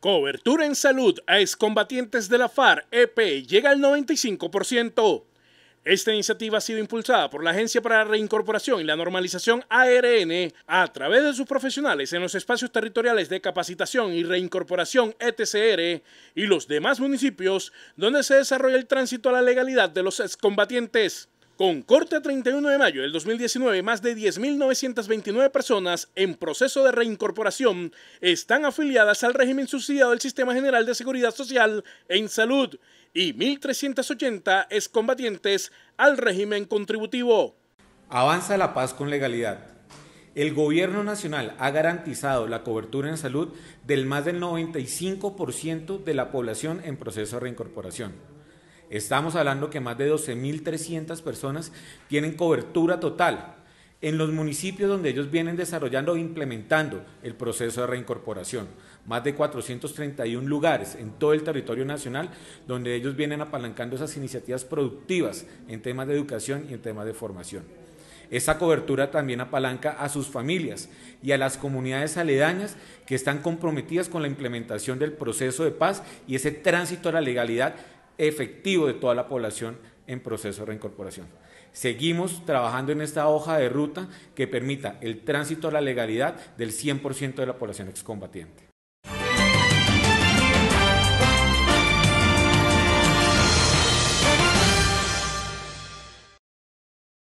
Cobertura en salud a excombatientes de la FARC EP llega al 95%. Esta iniciativa ha sido impulsada por la Agencia para la Reincorporación y la Normalización ARN a través de sus profesionales en los espacios territoriales de capacitación y reincorporación ETCR y los demás municipios donde se desarrolla el tránsito a la legalidad de los excombatientes. Con corte 31 de mayo del 2019, más de 10.929 personas en proceso de reincorporación están afiliadas al régimen subsidiado del Sistema General de Seguridad Social en Salud y 1.380 excombatientes al régimen contributivo. Avanza la paz con legalidad. El gobierno nacional ha garantizado la cobertura en salud del más del 95% de la población en proceso de reincorporación. Estamos hablando que más de 12.300 personas tienen cobertura total en los municipios donde ellos vienen desarrollando e implementando el proceso de reincorporación. Más de 431 lugares en todo el territorio nacional donde ellos vienen apalancando esas iniciativas productivas en temas de educación y en temas de formación. Esa cobertura también apalanca a sus familias y a las comunidades aledañas que están comprometidas con la implementación del proceso de paz y ese tránsito a la legalidad efectivo de toda la población en proceso de reincorporación. Seguimos trabajando en esta hoja de ruta que permita el tránsito a la legalidad del 100% de la población excombatiente.